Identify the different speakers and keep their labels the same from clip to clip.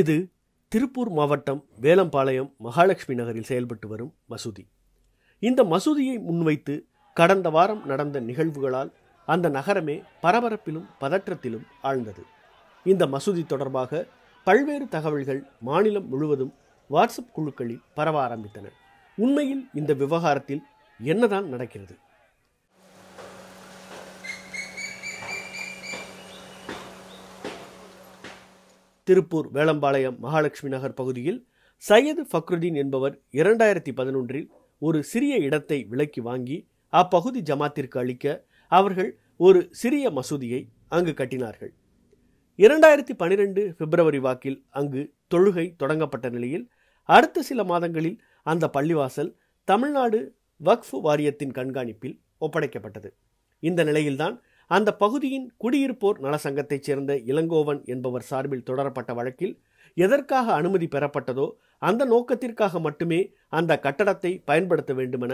Speaker 1: இது திருப்பூர் மாவட்டம் வேலம்பாளையம் மகாலட்சுமி நகரில் செயல்பட்டு வரும் மசூதி இந்த மசூதியை முன்வைத்து கடந்த வாரம் நடந்த நிகழ்வுகளால் அந்த நகரமே பரபரப்பிலும் பதற்றத்திலும் ஆழ்ந்தது இந்த மசூதி தொடர்பாக பல்வேறு தகவல்கள் மாநிலம் முழுவதும் வாட்ஸ்அப் குழுக்களில் பரவ ஆரம்பித்தன உண்மையில் இந்த விவகாரத்தில் என்னதான் நடக்கிறது திருப்பூர் வேளம்பாளையம் மகாலட்சுமி நகர் பகுதியில் சையது ஃபக்ருதீன் என்பவர் இரண்டாயிரத்தி பதினொன்றில் ஒரு சிறிய இடத்தை விலக்கி வாங்கி அப்பகுதி ஜமாத்திற்கு அளிக்க அவர்கள் ஒரு சிறிய மசூதியை அங்கு கட்டினார்கள் இரண்டாயிரத்தி பனிரெண்டு பிப்ரவரி வாக்கில் அங்கு தொழுகை தொடங்கப்பட்ட நிலையில் அடுத்த சில மாதங்களில் அந்த பள்ளிவாசல் தமிழ்நாடு வக்ஃப் வாரியத்தின் கண்காணிப்பில் ஒப்படைக்கப்பட்டது இந்த நிலையில்தான் அந்த பகுதியின் குடியிருப்போர் நலசங்கத்தைச் சேர்ந்த இளங்கோவன் என்பவர் சார்பில் தொடரப்பட்ட வழக்கில் எதற்காக அனுமதி பெறப்பட்டதோ அந்த நோக்கத்திற்காக மட்டுமே அந்த கட்டடத்தை பயன்படுத்த வேண்டுமென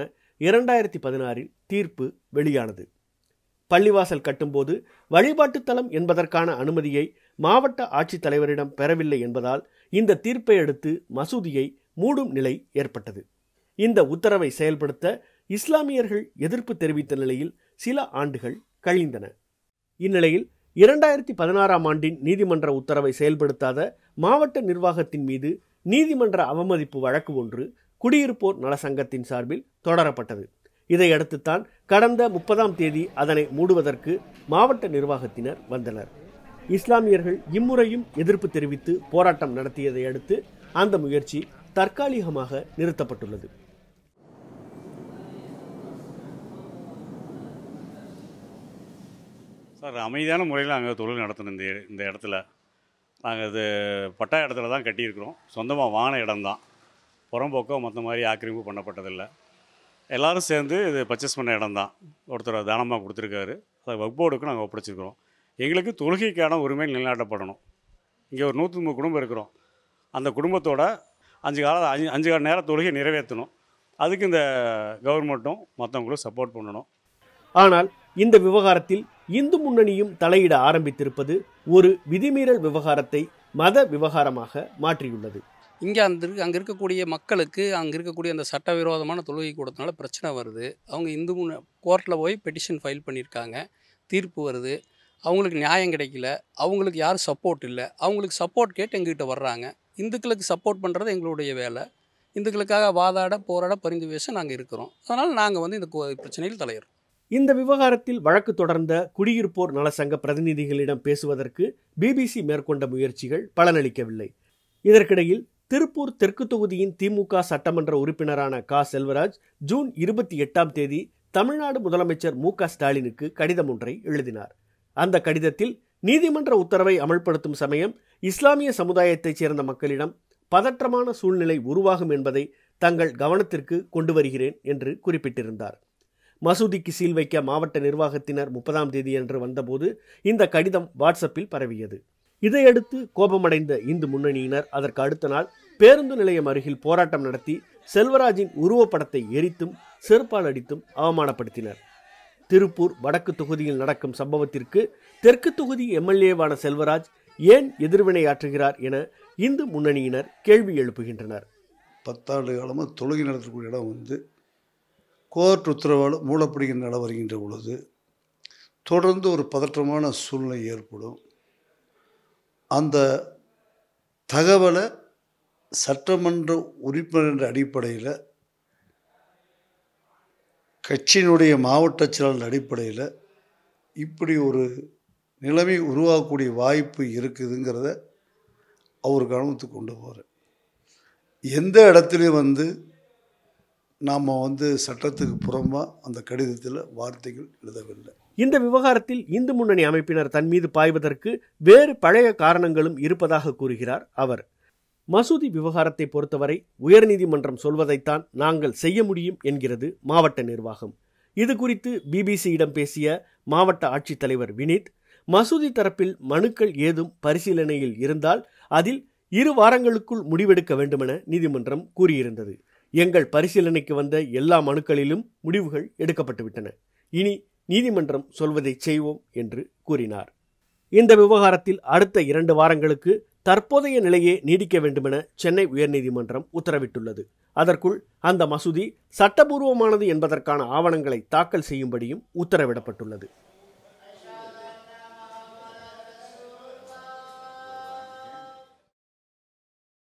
Speaker 1: இரண்டாயிரத்தி பதினாறில் தீர்ப்பு வெளியானது பள்ளிவாசல் கட்டும்போது வழிபாட்டுத்தலம் என்பதற்கான அனுமதியை மாவட்ட ஆட்சித்தலைவரிடம் பெறவில்லை என்பதால் இந்த தீர்ப்பை அடுத்து மசூதியை மூடும் நிலை ஏற்பட்டது இந்த உத்தரவை செயல்படுத்த இஸ்லாமியர்கள் எதிர்ப்பு தெரிவித்த நிலையில் சில ஆண்டுகள் கழிந்தன இந்நிலையில் இரண்டாயிரத்தி பதினாறாம் ஆண்டின் நீதிமன்ற உத்தரவை செயல்படுத்தாத மாவட்ட நிர்வாகத்தின் மீது நீதிமன்ற அவமதிப்பு வழக்கு ஒன்று குடியிருப்போர் நல சங்கத்தின் சார்பில் தொடரப்பட்டது இதையடுத்துத்தான் கடந்த முப்பதாம் தேதி அதனை மூடுவதற்கு மாவட்ட நிர்வாகத்தினர் வந்தனர் இஸ்லாமியர்கள் இம்முறையும் எதிர்ப்பு தெரிவித்து போராட்டம் நடத்தியதை அடுத்து அந்த முயற்சி தற்காலிகமாக நிறுத்தப்பட்டுள்ளது சார் அமைதியான முறையில் நாங்கள் தொழில் நடத்தணும் இந்த இந்த இடத்துல நாங்கள் இது பட்டா இடத்துல தான் கட்டியிருக்கிறோம் சொந்தமாக வான இடம் தான் புறம்போக்கோ மற்ற மாதிரி ஆக்கிரமிப்பு பண்ணப்பட்டதில்லை எல்லோரும் சேர்ந்து இது பர்ச்சேஸ் பண்ண இடம் தான் ஒருத்தர் தானமாக கொடுத்துருக்காரு அதை வக்போர்டுக்கு நாங்கள் ஒப்படைச்சிருக்கிறோம் எங்களுக்கு தொழுகைக்கான உரிமை நிலைநாட்டப்படணும் இங்கே ஒரு நூற்றி மூணு குடும்பம் இருக்கிறோம் அந்த குடும்பத்தோட அஞ்சு கால அஞ்சு அஞ்சு கால நேரம் தொழுகை நிறைவேற்றணும் அதுக்கு இந்த கவர்மெண்ட்டும் மற்றவங்களும் சப்போர்ட் பண்ணணும் ஆனால் இந்த விவகாரத்தில் இந்து முன்னணியும் தலையிட ஆரம்பித்திருப்பது ஒரு விதிமீறல் விவகாரத்தை மத விவகாரமாக மாற்றியுள்ளது இங்கே அந்த அங்கே இருக்கக்கூடிய மக்களுக்கு அங்கே இருக்கக்கூடிய அந்த சட்டவிரோதமான தொழுகை கூடத்தினால பிரச்சனை வருது அவங்க இந்து கோர்ட்டில் போய் பெட்டிஷன் ஃபைல் பண்ணியிருக்காங்க தீர்ப்பு வருது அவங்களுக்கு நியாயம் கிடைக்கல அவங்களுக்கு யாரும் சப்போர்ட் இல்லை அவங்களுக்கு சப்போர்ட் கேட்டு எங்ககிட்ட வர்றாங்க இந்துக்களுக்கு சப்போர்ட் பண்ணுறது எங்களுடைய வேலை இந்துக்களுக்காக வாதாட போராட பரிந்து பேச நாங்கள் இருக்கிறோம் அதனால் நாங்கள் வந்து இந்த பிரச்சனையில் தலையிடுறோம் இந்த விவகாரத்தில் வழக்கு தொடர்ந்த குடியிருப்போர் நலசங்க பிரதிநிதிகளிடம் பேசுவதற்கு பிபிசி மேற்கொண்ட முயற்சிகள் பலனளிக்கவில்லை இதற்கிடையில் திருப்பூர் தெற்கு தொகுதியின் திமுக சட்டமன்ற உறுப்பினரான க செல்வராஜ் ஜூன் இருபத்தி எட்டாம் தேதி தமிழ்நாடு முதலமைச்சர் மு க ஸ்டாலினுக்கு கடிதம் ஒன்றை எழுதினார் அந்த கடிதத்தில் நீதிமன்ற உத்தரவை அமல்படுத்தும் சமயம் இஸ்லாமிய சமுதாயத்தைச் சேர்ந்த மக்களிடம் பதற்றமான சூழ்நிலை உருவாகும் என்பதை தங்கள் கவனத்திற்கு கொண்டு வருகிறேன் என்று குறிப்பிட்டிருந்தார் மசூதிக்கு சீல் வைக்க மாவட்ட நிர்வாகத்தினர் முப்பதாம் தேதியன்று வந்தபோது இந்த கடிதம் வாட்ஸ்அப்பில் பரவியது இதையடுத்து கோபமடைந்த இந்து முன்னணியினர் அதற்கு அடுத்த நாள் பேருந்து நிலையம் அருகில் போராட்டம் நடத்தி செல்வராஜின் உருவப்படத்தை எரித்தும் செருப்பால் அடித்தும் அவமானப்படுத்தினர் திருப்பூர் வடக்கு தொகுதியில் நடக்கும் சம்பவத்திற்கு தெற்கு தொகுதி எம்எல்ஏவான செல்வராஜ் ஏன் எதிர்வினையாற்றுகிறார் என இந்து முன்னணியினர் கேள்வி எழுப்புகின்றனர் பத்தாண்டு காலமாக தொழுகை நடத்தக்கூடிய இடம் வந்து கோர்ட் உத்தரவால் மூடப்படுகின்ற நிலை வருகின்ற பொழுது தொடர்ந்து ஒரு பதற்றமான சூழ்நிலை ஏற்படும் அந்த தகவலை சட்டமன்ற உறுப்பினர் என்ற அடிப்படையில் கட்சியினுடைய மாவட்ட செயலாளர் அடிப்படையில் இப்படி ஒரு நிலைமை உருவாகக்கூடிய வாய்ப்பு இருக்குதுங்கிறத அவர் கவனத்துக்கு கொண்டு போகிறேன் எந்த இடத்துலையும் வந்து நாம் வந்து சட்டத்துக்கு புறம்பாக அந்த கடிதத்தில் வார்த்தைகள் எழுதவில்லை இந்த விவகாரத்தில் இந்து முன்னணி அமைப்பினர் தன் மீது பாய்வதற்கு வேறு பழைய காரணங்களும் இருப்பதாக கூறுகிறார் அவர் மசூதி விவகாரத்தை பொறுத்தவரை உயர்நீதிமன்றம் சொல்வதைத்தான் நாங்கள் செய்ய முடியும் என்கிறது மாவட்ட நிர்வாகம் இது குறித்து பிபிசியிடம் பேசிய மாவட்ட ஆட்சித்தலைவர் வினித் மசூதி தரப்பில் மனுக்கள் ஏதும் பரிசீலனையில் இருந்தால் அதில் இரு வாரங்களுக்குள் முடிவெடுக்க வேண்டுமென நீதிமன்றம் கூறியிருந்தது எங்கள் பரிசீலனைக்கு வந்த எல்லா மனுக்களிலும் முடிவுகள் எடுக்கப்பட்டுவிட்டன இனி நீதிமன்றம் சொல்வதை செய்வோம் என்று கூறினார் இந்த விவகாரத்தில் அடுத்த இரண்டு வாரங்களுக்கு தற்போதைய நிலையே நீடிக்க வேண்டுமென சென்னை உயர்நீதிமன்றம் உத்தரவிட்டுள்ளது அதற்குள் அந்த மசூதி சட்டபூர்வமானது என்பதற்கான ஆவணங்களை தாக்கல் செய்யும்படியும் உத்தரவிடப்பட்டுள்ளது